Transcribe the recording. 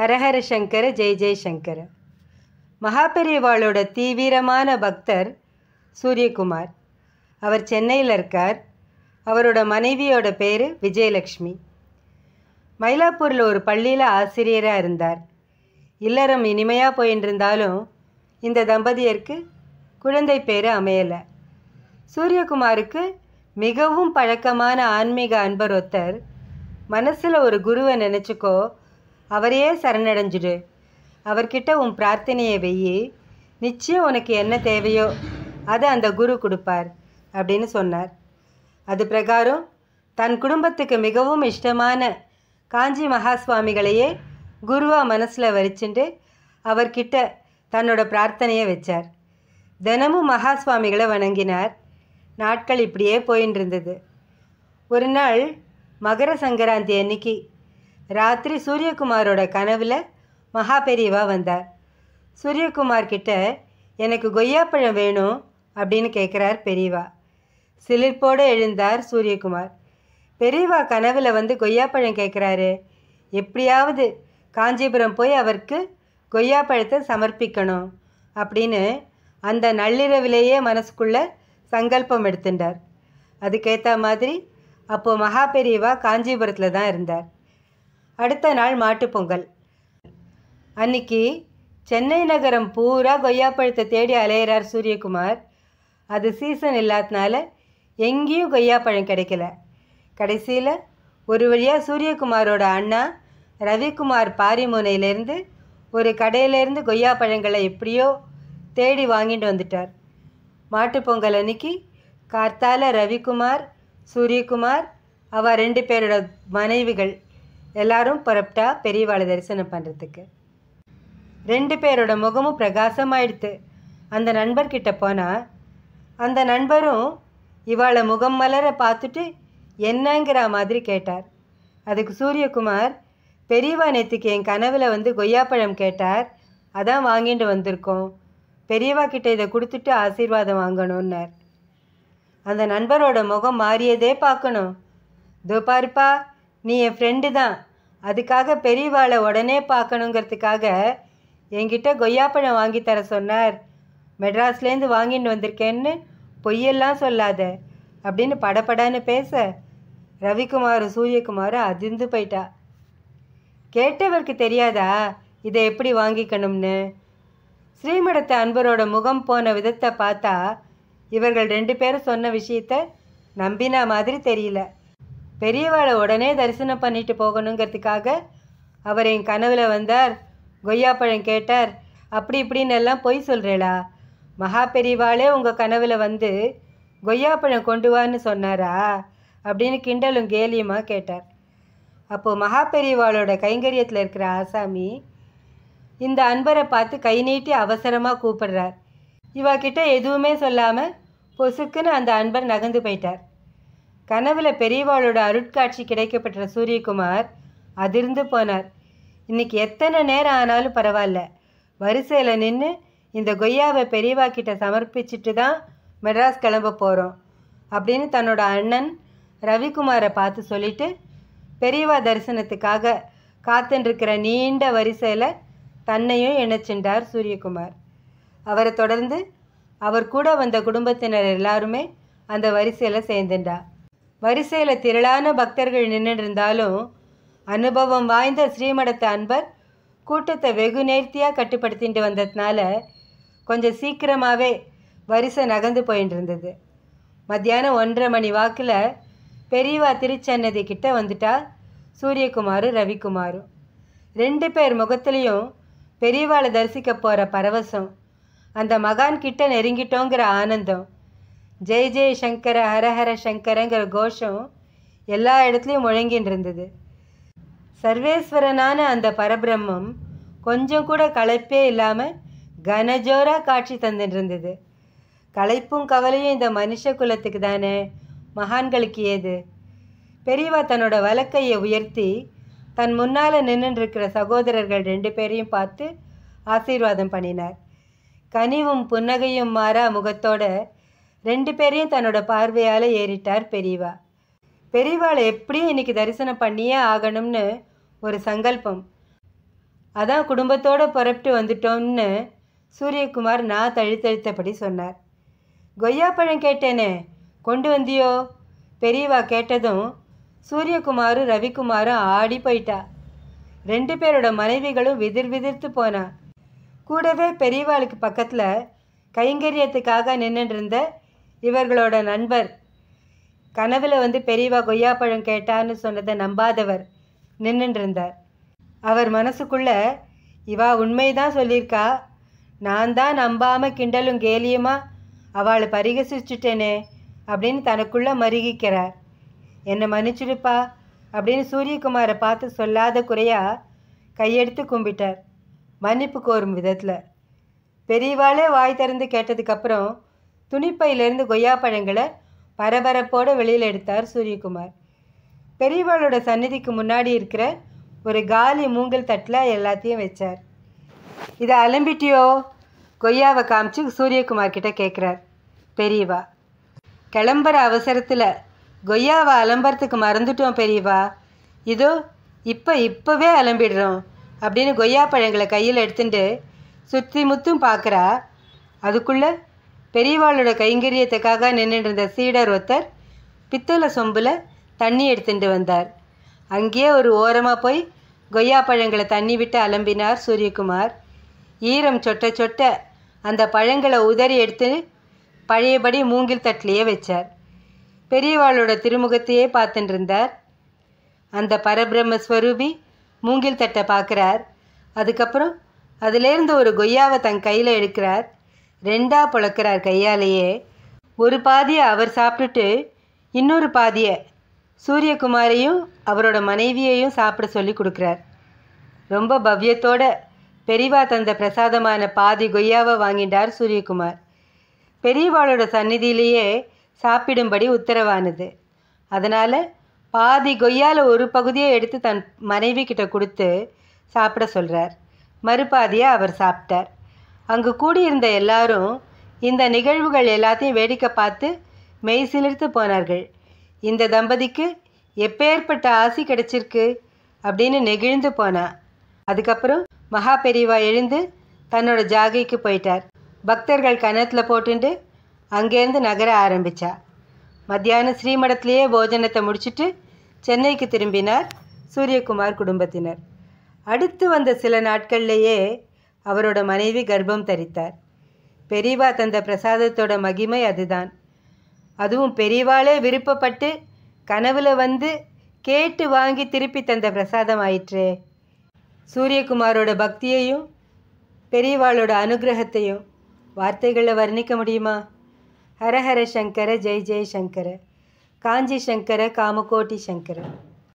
ஹரஹர சங்கர ஜெய் ஜெய் மகாபெரிவாளோட தீவிரமான பக்தர் சூரியகுமார் அவர் சென்னையில் இருக்கார் அவரோட மனைவியோட பேர் விஜயலக்ஷ்மி மயிலாப்பூரில் ஒரு பள்ளியில் ஆசிரியராக இருந்தார் இல்லறம் இனிமையாக போயின்னு இருந்தாலும் இந்த தம்பதியருக்கு குழந்தை பேர் அமையலை சூரியகுமாருக்கு மிகவும் பழக்கமான ஆன்மீக அன்பர் ஒருத்தர் மனசில் ஒரு குருவை நினச்சிக்கோ அவரையே சரணடைஞ்சிடு அவர்கிட்ட உன் பிரார்த்தனையை வெய்யி நிச்சயம் உனக்கு என்ன தேவையோ அதை அந்த குரு கொடுப்பார் அப்படின்னு சொன்னார் அது பிரகாரம் தன் குடும்பத்துக்கு மிகவும் இஷ்டமான காஞ்சி மகா சுவாமிகளையே குருவாக மனசில் வரிச்சுட்டு அவர்கிட்ட தன்னோட பிரார்த்தனையை வச்சார் தினமும் மகா சுவாமிகளை வணங்கினார் நாட்கள் இப்படியே போயின்னு இருந்தது ஒரு நாள் மகர சங்கராந்தி அன்னைக்கு ராத்திரி சூரியகுமாரோட கனவில் மகா வந்தார் சூரியகுமார் கிட்ட எனக்கு கொய்யாப்பழம் வேணும் அப்படின்னு கேட்குறார் பெரியவா சிலிர்ப்போடு எழுந்தார் சூரியகுமார் பெரியவா கனவில் வந்து கொய்யாப்பழம் கேட்குறாரு எப்படியாவது காஞ்சிபுரம் போய் அவருக்கு கொய்யாப்பழத்தை சமர்ப்பிக்கணும் அப்படின்னு அந்த நள்ளிரவிலேயே மனசுக்குள்ள சங்கல்பம் எடுத்துட்டார் அதுக்கேற்ற மாதிரி அப்போது மகாபெரியவா காஞ்சிபுரத்தில் தான் இருந்தார் அடுத்த நாள் பொங்கல் அன்னைக்கு சென்னை நகரம் பூரா கொய்யாப்பழத்தை தேடி அலையிறார் சூரியகுமார் அது சீசன் இல்லாதனால எங்கேயும் கொய்யாப்பழம் கிடைக்கல கடைசியில் ஒரு வழியாக சூரியகுமாரோட அண்ணா ரவிக்குமார் பாரிமுனையிலேருந்து ஒரு கடையிலேருந்து கொய்யாப்பழங்களை எப்படியோ தேடி வாங்கிட்டு வந்துட்டார் மாட்டுப்பொங்கல் அன்னைக்கு கார்த்தால ரவிக்குமார் சூரியகுமார் அவர் ரெண்டு பேரோட மனைவிகள் எல்லாரும் புறப்பட்டா பெரியவாளை தரிசனம் பண்ணுறதுக்கு ரெண்டு பேரோட முகமும் பிரகாசமாயிடுத்து அந்த நண்பர்கிட்ட போனால் அந்த நண்பரும் இவாளை முகம் மலர பார்த்துட்டு என்னங்கிற மாதிரி கேட்டார் அதுக்கு சூரியகுமார் பெரியவா நேற்றுக்கு என் கனவில் வந்து கொய்யாப்பழம் கேட்டார் அதான் வாங்கிட்டு வந்திருக்கோம் பெரியவா கிட்ட இதை கொடுத்துட்டு ஆசீர்வாதம் வாங்கணும்னார் அந்த நண்பரோட முகம் மாறியதே பார்க்கணும் தோ பாருப்பா நீ என் ஃப்ரெண்டு தான் அதுக்காக பெரியவாளை உடனே பார்க்கணுங்கிறதுக்காக என்கிட்ட கொய்யாப்பழம் வாங்கி தர சொன்னார் மெட்ராஸ்லேருந்து வாங்கிட்டு வந்திருக்கேன்னு பொய்யெல்லாம் சொல்லாத அப்படின்னு படப்படான்னு பேச ரவிக்குமார் சூரியகுமார் அதிர்ந்து போயிட்டா கேட்டவருக்கு தெரியாதா இதை எப்படி வாங்கிக்கணும்னு ஸ்ரீமடத்து அன்பரோட முகம் போன விதத்தை பார்த்தா இவர்கள் ரெண்டு பேரும் சொன்ன விஷயத்த நம்பினா மாதிரி தெரியல பெரியவாளை உடனே தரிசனம் பண்ணிட்டு போகணுங்கிறதுக்காக அவர் என் கனவில் வந்தார் கொய்யாப்பழம் கேட்டார் அப்படி இப்படின்னு எல்லாம் பொய் சொல்கிறேளா மகா பெரியவாளே உங்கள் கனவில் வந்து கொய்யாப்பழம் கொண்டு வான்னு சொன்னாரா அப்படின்னு கிண்டலும் கேலியுமா கேட்டார் அப்போது மகா பெரியவாளோட கைங்கரியத்தில் இருக்கிற ஆசாமி இந்த அன்பரை பார்த்து கை நீட்டி அவசரமாக கூப்பிடுறார் இவா கிட்ட எதுவுமே சொல்லாமல் பொசுக்குன்னு அந்த அன்பர் நகர்ந்து போயிட்டார் கனவுல பெரியவாளோட அருட்காட்சி கிடைக்கப்பட்ட சூரியகுமார் அதிர்ந்து போனார் இன்னைக்கு எத்தனை நேரம் ஆனாலும் பரவாயில்ல வரிசையில் நின்று இந்த கொய்யாவை பெரியவா கிட்ட சமர்ப்பிச்சுட்டு தான் மெட்ராஸ் கிளம்ப போகிறோம் அப்படின்னு தன்னோட அண்ணன் ரவிக்குமாரை பார்த்து சொல்லிட்டு பெரியவா தரிசனத்துக்காக காத்துருக்கிற நீண்ட வரிசையில் தன்னையும் இணைச்சின்றார் சூரியகுமார் அவரை தொடர்ந்து அவர் கூட வந்த குடும்பத்தினர் எல்லாருமே அந்த வரிசையில் சேர்ந்துட்டா வரிசையில் திரளான பக்தர்கள் நின்றுருந்தாலும் அனுபவம் வாய்ந்த ஸ்ரீமடத்த அன்பர் கூட்டத்தை வெகு நேர்த்தியாக கட்டுப்படுத்திட்டு வந்ததுனால கொஞ்சம் சீக்கிரமாகவே வரிசை நகர்ந்து போயின்னு இருந்தது மத்தியானம் ஒன்றரை மணி வாக்கில் பெரியவா திருச்சன்னதி கிட்டே வந்துட்டா சூரியகுமார் ரவிக்குமாரும் ரெண்டு பேர் முகத்துலேயும் பெரியவாளை தரிசிக்க போகிற பரவசம் அந்த மகான் கிட்ட நெருங்கிட்டோங்கிற ஆனந்தம் ஜெய் ஜெய் சங்கர ஹரஹர சங்கரங்கிற கோஷம் எல்லா இடத்துலையும் முழங்கின்னு இருந்தது சர்வேஸ்வரனான அந்த பரபிரம்மம் கொஞ்சம் கூட களைப்பே இல்லாமல் கனஜோராக காட்சி தந்துட்டு இருந்தது களைப்பும் கவலையும் இந்த மனுஷ குலத்துக்கு தானே மகான்களுக்கு ஏது பெரியவா தன்னோட வழக்கையை உயர்த்தி தன் முன்னால் நின்றுருக்கிற சகோதரர்கள் ரெண்டு பேரையும் பார்த்து ஆசீர்வாதம் பண்ணினார் கனிவும் புன்னகையும் மாறா முகத்தோட ரெண்டு பேரையும் தன்னோட பார்வையால் ஏறிட்டார் பெரியவா பெரியவாளை எப்படியும் இன்றைக்கி தரிசனம் பண்ணியே ஆகணும்னு ஒரு சங்கல்பம் அதான் குடும்பத்தோடு புறப்பட்டு வந்துட்டோம்னு சூரியகுமார் நான் தழுத்தழுத்தபடி சொன்னார் கொய்யா பழம் கேட்டேனே கொண்டு வந்தியோ பெரியவா கேட்டதும் சூரியகுமாரும் ரவிக்குமாரும் ஆடி போயிட்டா ரெண்டு பேரோட மனைவிகளும் விதிர் விதிர்த்து போனா கூடவே பெரியவாளுக்கு பக்கத்தில் கைங்கரியத்துக்காக நின்றுட்டு இருந்த இவர்களோட நண்பர் கனவில் வந்து பெரியவா கொய்யாப்பழம் கேட்டான்னு சொன்னதை நம்பாதவர் நின்றுருந்தார் அவர் மனசுக்குள்ள இவா உண்மைதான் சொல்லியிருக்கா நான் தான் நம்பாமல் கிண்டலும் கேலியுமா அவளை பரிகசிச்சுட்டேனே அப்படின்னு தனக்குள்ளே மருகிக்கிறார் என்னை மன்னிச்சிருப்பா அப்படின்னு சூரியகுமாரை பார்த்து சொல்லாத குறையா கையெடுத்து கும்பிட்டார் மன்னிப்பு கோரும் விதத்தில் பெரியவாளே வாய் திறந்து கேட்டதுக்கப்புறம் துணிப்பையிலேருந்து கொய்யா பழங்களை பரபரப்போடு வெளியில் எடுத்தார் சூரியகுமார் பெரியவாளோட சந்நிதிக்கு முன்னாடி இருக்கிற ஒரு காலி மூங்கல் தட்டில் எல்லாத்தையும் வச்சார் இதை அலம்பிட்டியோ கொய்யாவை காமிச்சு சூரியகுமார் கிட்ட கேட்குறார் பெரியவா கிளம்புற அவசரத்தில் கொய்யாவை அலம்புறதுக்கு மறந்துட்டோம் பெரியவா இதோ இப்போ இப்போவே அலம்பிடுறோம் அப்படின்னு கொய்யா பழங்களை கையில் எடுத்துட்டு சுற்றி முத்தும் பார்க்குறா அதுக்குள்ளே பெரியவாளோட கைங்கரியத்துக்காக நின்றுட்டு சீடர் ஒருத்தர் பித்தளை சொம்பில் தண்ணி எடுத்துட்டு வந்தார் அங்கேயே ஒரு ஓரமாக போய் கொய்யா பழங்களை தண்ணி விட்டு அலம்பினார் சூரியகுமார் ஈரம் சொட்ட சொட்ட அந்த பழங்களை உதறி எடுத்து பழையபடி மூங்கில் தட்டிலேயே வச்சார் பெரியவாளோட திருமுகத்தையே பார்த்துட்டு இருந்தார் அந்த பரபிரம்மஸ்வரூபி ஸ்வரூபி மூங்கில் தட்டை பார்க்குறார் அதுக்கப்புறம் அதிலேருந்து ஒரு கொய்யாவை தன் கையில் எடுக்கிறார் ரெண்டாக பிளக்கிறார் கையாலேயே ஒரு பாதியை அவர் சாப்பிட்டுட்டு இன்னொரு பாதியை சூரியகுமாரையும் அவரோட மனைவியையும் சாப்பிட சொல்லி கொடுக்குறார் ரொம்ப பவ்யத்தோட பெரியவா தந்த பிரசாதமான பாதி கொய்யாவை வாங்கிட்டார் சூரியகுமார் பெரியவாளோட சந்நிதியிலேயே சாப்பிடும்படி உத்தரவானது அதனால் பாதி கொய்யால் ஒரு பகுதியை எடுத்து தன் மனைவி கிட்ட கொடுத்து சாப்பிட சொல்கிறார் மறுபாதியை அவர் சாப்பிட்டார் அங்கு கூடியிருந்த எல்லாரும் இந்த நிகழ்வுகள் எல்லாத்தையும் வேடிக்கை பார்த்து மெய் சிலிர்த்து போனார்கள் இந்த தம்பதிக்கு எப்பேற்பட்ட ஆசி கிடைச்சிருக்கு அப்படின்னு நெகிழ்ந்து போனா அதுக்கப்புறம் மகா பெரியவா எழுந்து தன்னோட ஜாகைக்கு போயிட்டார் பக்தர்கள் கணத்தில் போட்டுண்டு அங்கேருந்து நகர ஆரம்பித்தா மத்தியானம் ஸ்ரீமடத்திலேயே போஜனத்தை முடிச்சுட்டு சென்னைக்கு திரும்பினார் சூரியகுமார் குடும்பத்தினர் அடுத்து வந்த சில நாட்கள்லேயே அவரோட மனைவி கர்ப்பம் தரித்தார் பெரியவா தந்த பிரசாதத்தோட மகிமை அதுதான் அதுவும் பெரியவாளே விருப்பப்பட்டு கனவுல வந்து கேட்டு வாங்கி திருப்பி தந்த பிரசாதம் ஆயிற்றே சூரியகுமாரோட பக்தியையும் பெரியவாளோட அனுகிரகத்தையும் வார்த்தைகளில் வர்ணிக்க முடியுமா ஹரஹர சங்கர ஜெய் ஜெய் சங்கர காஞ்சி சங்கர காமகோட்டி சங்கர